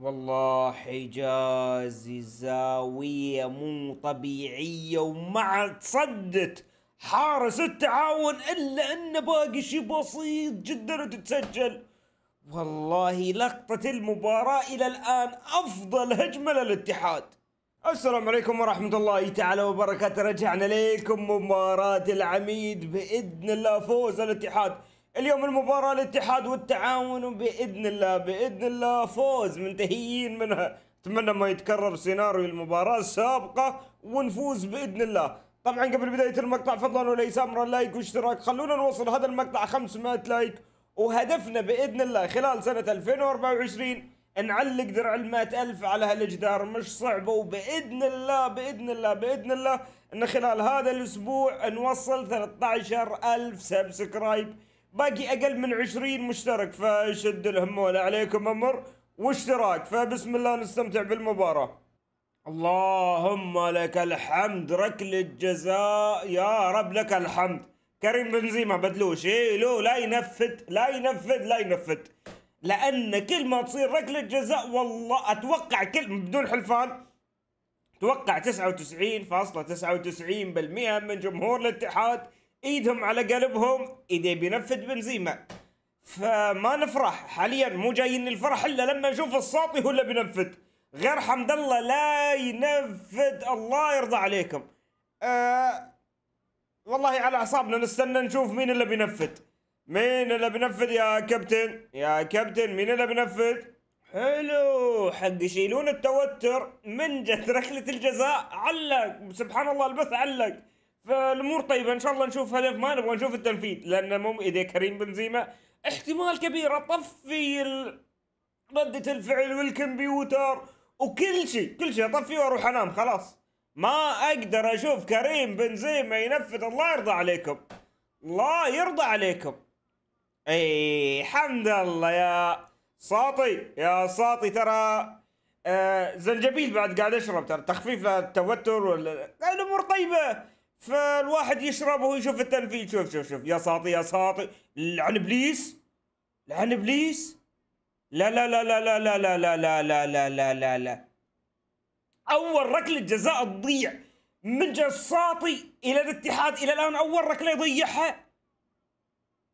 والله حجاز زاوية مو طبيعية ومع صدت حارس التعاون إلا أن باقي شي بسيط جدا وتتسجل والله لقطة المباراة إلى الآن أفضل هجمة للاتحاد السلام عليكم ورحمة الله تعالى وبركاته رجعنا لكم مباراة العميد بإذن الله فوز الاتحاد اليوم المباراة الاتحاد والتعاون وباذن الله باذن الله فوز منتهيين منها اتمنى ما يتكرر سيناريو المباراة السابقة ونفوز باذن الله طبعا قبل بداية المقطع فضلا وليس امرا لايك واشتراك خلونا نوصل هذا المقطع 500 لايك وهدفنا باذن الله خلال سنة 2024 نعلق درع المات ألف على هالجدار مش صعبة وبإذن الله بإذن الله بإذن الله أن خلال هذا الأسبوع نوصل 13 ألف سبسكرايب باقي اقل من 20 مشترك فشد الهموله عليكم امر واشتراك فبسم الله نستمتع بالمباراه اللهم لك الحمد ركل الجزاء يا رب لك الحمد كريم بنزيما بدلوش ايه لو لا ينفذ لا ينفذ لا ينفذ لان كل ما تصير ركله جزاء والله اتوقع كل بدون حلفان اتوقع 99.99% من جمهور الاتحاد ايدهم على قلبهم اذا بينفذ بنزيما فما نفرح حاليا مو جايين الفرح الا لما نشوف الساطي هو اللي بينفذ غير حمد الله لا ينفذ الله يرضى عليكم آه والله على اعصابنا نستنى نشوف مين اللي بينفذ مين اللي بينفذ يا كابتن يا كابتن مين اللي بينفذ حلو حق يشيلون التوتر من جت ركله الجزاء علق سبحان الله البث علق فالامور طيبه ان شاء الله نشوف هدف ما نبغى نشوف التنفيذ لان مو اذا كريم بنزيما احتمال كبير اطفي ردة الفعل والكمبيوتر وكل شيء كل شيء اطفيه واروح انام خلاص ما اقدر اشوف كريم بنزيما ينفذ الله يرضى عليكم الله يرضى عليكم اي حمد الله يا ساطي يا ساطي ترى آه زنجبيل بعد قاعد اشرب ترى تخفيف التوتر ولا الامور طيبه فالواحد يشرب ويشوف التنفيذ شوف شوف شوف يا ساطي يا ساطي لعن ابليس لعن ابليس لا لا لا لا لا لا لا لا لا لا لا لا لا لا اول ركله جزاء تضيع من جساطي الى الاتحاد الى الان اول ركله يضيعها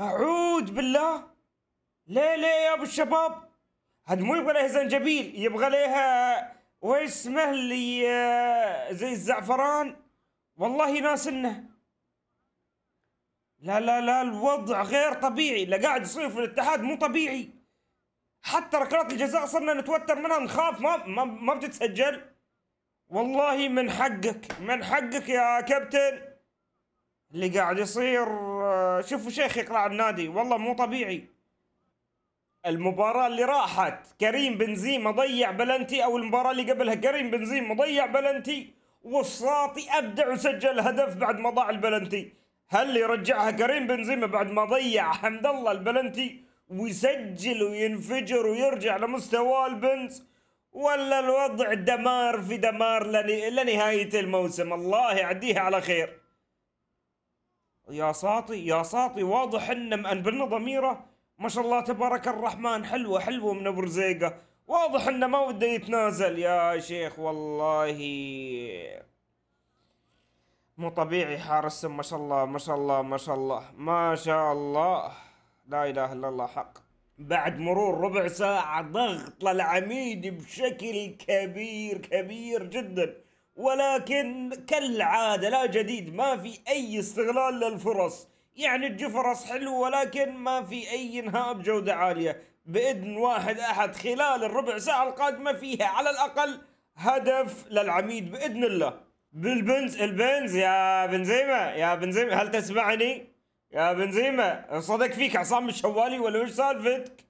اعوذ بالله ليه ليه يا ابو الشباب هذا مو يبغى لها زنجبيل يبغى لها واسمه اللي زي الزعفران والله ناس انه لا لا لا الوضع غير طبيعي اللي قاعد يصير في الاتحاد مو طبيعي حتى ركلات الجزاء صرنا نتوتر منها نخاف ما ما, ما بتتسجل والله من حقك من حقك يا كابتن اللي قاعد يصير شوفوا شيخ يقلع النادي والله مو طبيعي المباراة اللي راحت كريم بنزيما ضيع بلنتي او المباراة اللي قبلها كريم بنزيما ضيع بلنتي والصاطي ابدع وسجل هدف بعد ما ضاع البلنتي هل يرجعها كريم بنزيما بعد ما ضيع حمد الله البلنتي ويسجل وينفجر ويرجع لمستوى البنز ولا الوضع دمار في دمار لنهاية الموسم الله يعديها على خير يا ساطي يا ساطي واضح ان مأنبلنا ضميره ما شاء الله تبارك الرحمن حلوة حلوة من ابو رزيقه واضح انه ما بده يتنازل يا شيخ والله مو طبيعي حارس ما شاء الله ما شاء الله ما شاء الله ما شاء الله لا اله الا الله حق بعد مرور ربع ساعة ضغط للعميد بشكل كبير كبير جدا ولكن كالعادة لا جديد ما في أي استغلال للفرص يعني تجي فرص حلوة ولكن ما في أي إنهاء بجودة عالية باذن واحد احد خلال الربع ساعه القادمه فيها على الاقل هدف للعميد باذن الله بالبنز البنز يا بنزيما يا بنزيما هل تسمعني يا بنزيما صدق فيك عصام الشوالي ولا وش سالفتك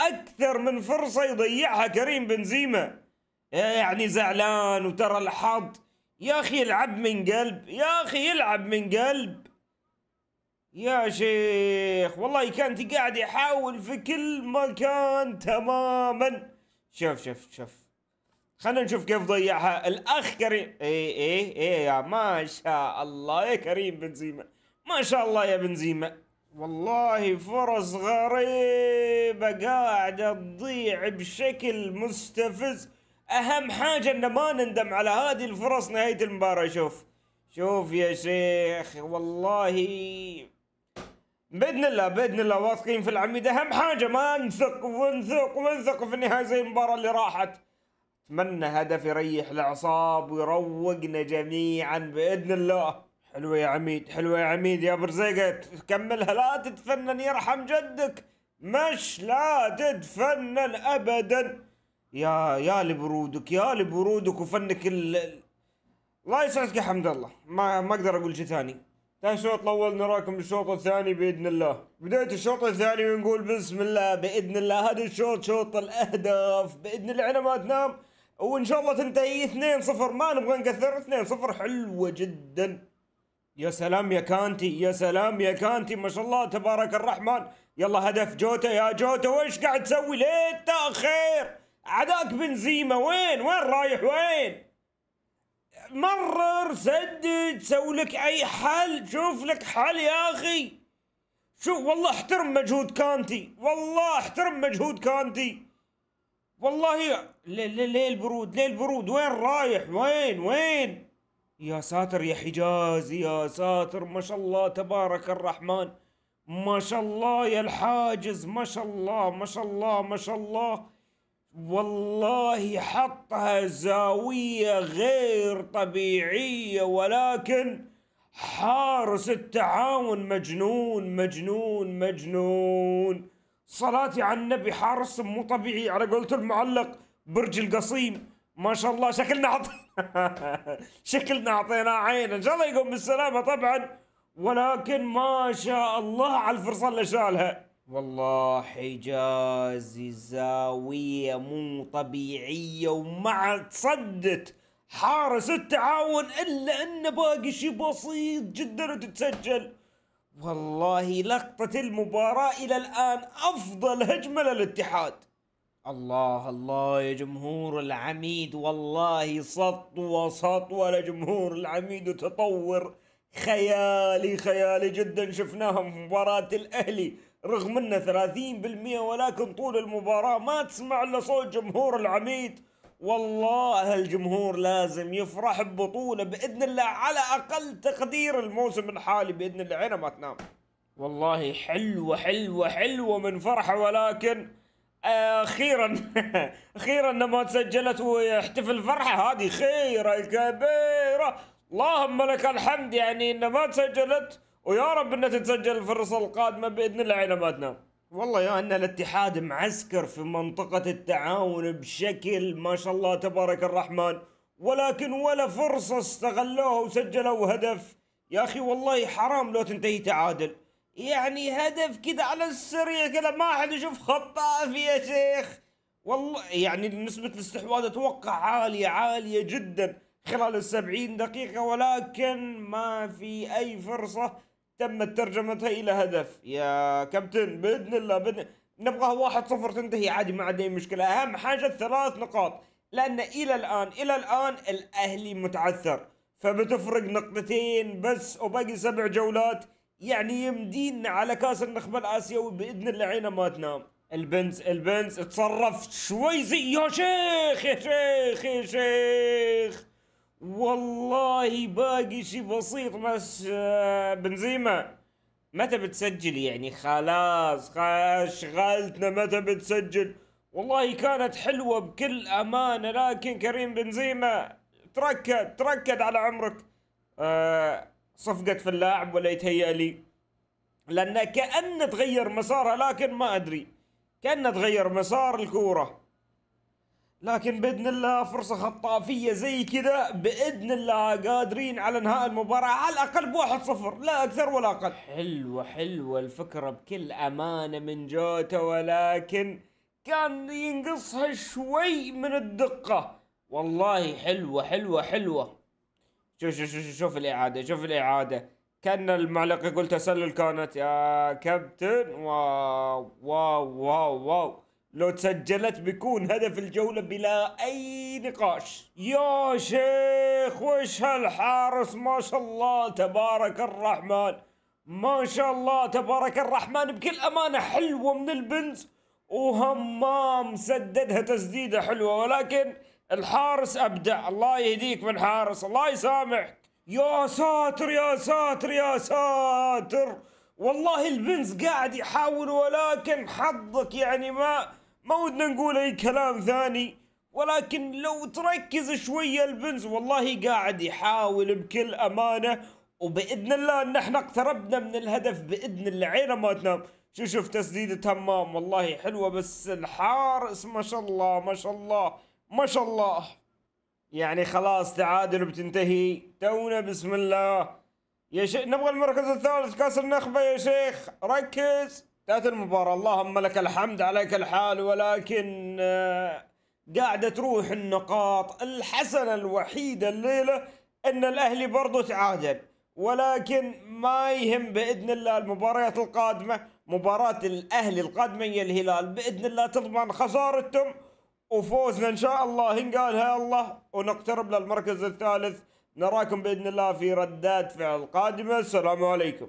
اكثر من فرصه يضيعها كريم بنزيما يعني زعلان وترى الحظ يا اخي العب من قلب يا اخي يلعب من قلب يا شيخ والله كانت قاعد يحاول في كل مكان تماما شوف شوف شوف خلينا نشوف كيف ضيعها الاخ كريم ايه ايه ايه يا ما شاء الله يا إيه كريم بنزيما ما شاء الله يا بنزيما والله فرص غريبة قاعدة تضيع بشكل مستفز اهم حاجة ان ما نندم على هذه الفرص نهاية المباراة شوف شوف يا شيخ والله باذن الله باذن الله واثقين في العميد اهم حاجه ما نثق ونثق ونثق في النهايه زي المباراه اللي راحت اتمنى هدف يريح الاعصاب ويروقنا جميعا باذن الله حلوه يا عميد حلوه يا عميد يا برزيقت كملها لا تتفنن يرحم جدك مش لا تتفنن ابدا يا يا لبرودك يا لبرودك وفنك ال... الله يسعدك يا حمد الله ما ما اقدر اقول شيء ثاني شوط طول نراكم بالشوط الثاني باذن الله بدايه الشوط الثاني ونقول بسم الله باذن الله هذا الشوط شوط الاهداف باذن الله انا ما تنام وان شاء الله تنتهي 2-0 ما نبغى نكثر 2-0 حلوه جدا يا سلام يا كانتي يا سلام يا كانتي ما شاء الله تبارك الرحمن يلا هدف جوتا يا جوتا وش قاعد تسوي ليه التاخير عداك بنزيما وين وين رايح وين مرر سدد سوي لك اي حل شوف لك حل يا اخي شوف والله احترم مجهود كانتي والله احترم مجهود كانتي والله ليه ليه البرود ليه البرود وين رايح وين وين يا ساتر يا حجاز يا ساتر ما شاء الله تبارك الرحمن ما شاء الله يا الحاجز ما شاء الله ما شاء الله ما شاء الله والله حطها زاوية غير طبيعية ولكن حارس التعاون مجنون مجنون مجنون صلاتي على النبي حارس مو طبيعي على قولة المعلق برج القصيم ما شاء الله شكلنا عط... شكلنا اعطيناه عين ان شاء الله يقوم بالسلامه طبعا ولكن ما شاء الله على الفرصه اللي شالها والله حجاز زاوية مو طبيعية ومع تصدت حارس التعاون إلا أن باقي شي بسيط جدا وتتسجل والله لقطة المباراة إلى الآن أفضل هجمة للاتحاد الله الله يا جمهور العميد والله سطوة سطوة لجمهور العميد وتطور خيالي خيالي جدا شفناهم مباراة الأهلي رغم انه 30% ولكن طول المباراه ما تسمع الا صوت جمهور العميد والله الجمهور لازم يفرح ببطوله باذن الله على اقل تقدير الموسم الحالي باذن الله عينه ما تنام والله حلوه حلوه حلوه من فرحه ولكن اخيرا اخيرا لما تسجلت ويحتفل فرحه هذه خيره كبيره اللهم لك الحمد يعني ان ما تسجلت ويا رب انها تتسجل الفرصة القادمة باذن الله على ما تنام والله يا ان الاتحاد معسكر في منطقة التعاون بشكل ما شاء الله تبارك الرحمن ولكن ولا فرصة استغلوها وسجلوا هدف يا اخي والله حرام لو تنتهي تعادل يعني هدف كذا على السريع كذا ما حد يشوف خطاف يا شيخ والله يعني نسبة الاستحواذ اتوقع عالية عالية جدا خلال السبعين دقيقة ولكن ما في اي فرصة تمت ترجمتها الى هدف يا كابتن باذن الله باذن نبغاها واحد صفر تنتهي عادي ما عندي مشكله اهم حاجه الثلاث نقاط لان الى الان الى الان الاهلي متعثر فبتفرق نقطتين بس وباقي سبع جولات يعني يمدينا على كاس النخبه الاسيوي باذن الله عينه ما تنام البنز البنز اتصرف شوي زي يا شيخ يا شيخ يا شيخ والله باقي شيء بسيط بس آه، بنزيما متى بتسجل يعني خلاص شغلتنا متى بتسجل والله كانت حلوة بكل أمانة لكن كريم بنزيما تركد تركد على عمرك آه، صفقة صفقت في اللاعب ولا يتهيأ لي لأنه كأنه تغير مسارها لكن ما أدري كأنه تغير مسار الكورة لكن باذن الله فرصه خطافيه زي كذا باذن الله قادرين على انهاء المباراه على الاقل بواحد صفر لا اكثر ولا اقل حلوه حلوه الفكره بكل امانه من جوتا ولكن كان ينقصها شوي من الدقه والله حلوه حلوه حلوه شوف شوف شوف شوف الاعاده شوف الاعاده كان المعلق يقول تسلل كانت يا كابتن واو واو واو واو لو تسجلت بيكون هدف الجولة بلا أي نقاش يا شيخ وش هالحارس ما شاء الله تبارك الرحمن ما شاء الله تبارك الرحمن بكل أمانة حلوة من البنز وهمام سددها تسديدة حلوة ولكن الحارس أبدع الله يهديك من حارس الله يسامحك يا ساتر يا ساتر يا ساتر والله البنز قاعد يحاول ولكن حظك يعني ما ما ودنا نقول اي كلام ثاني ولكن لو تركز شوية البنز والله قاعد يحاول بكل امانة وباذن الله ان احنا اقتربنا من الهدف باذن الله عينه ما تنام شو شوف تسديدة همام والله حلوة بس الحارس ما شاء الله ما شاء الله ما شاء الله يعني خلاص تعادل بتنتهي تونا بسم الله يا شيخ نبغى المركز الثالث كاس النخبة يا شيخ ركز انتهت المباراة اللهم لك الحمد عليك الحال ولكن آه، قاعدة تروح النقاط الحسنة الوحيدة الليلة أن الأهلي برضو تعادل ولكن ما يهم بإذن الله المباريات القادمة مباراة الأهلي القادمة هي الهلال بإذن الله تضمن خسارتهم وفوزنا إن شاء الله إن قالها الله ونقترب للمركز الثالث نراكم بإذن الله في ردات فعل قادمة السلام عليكم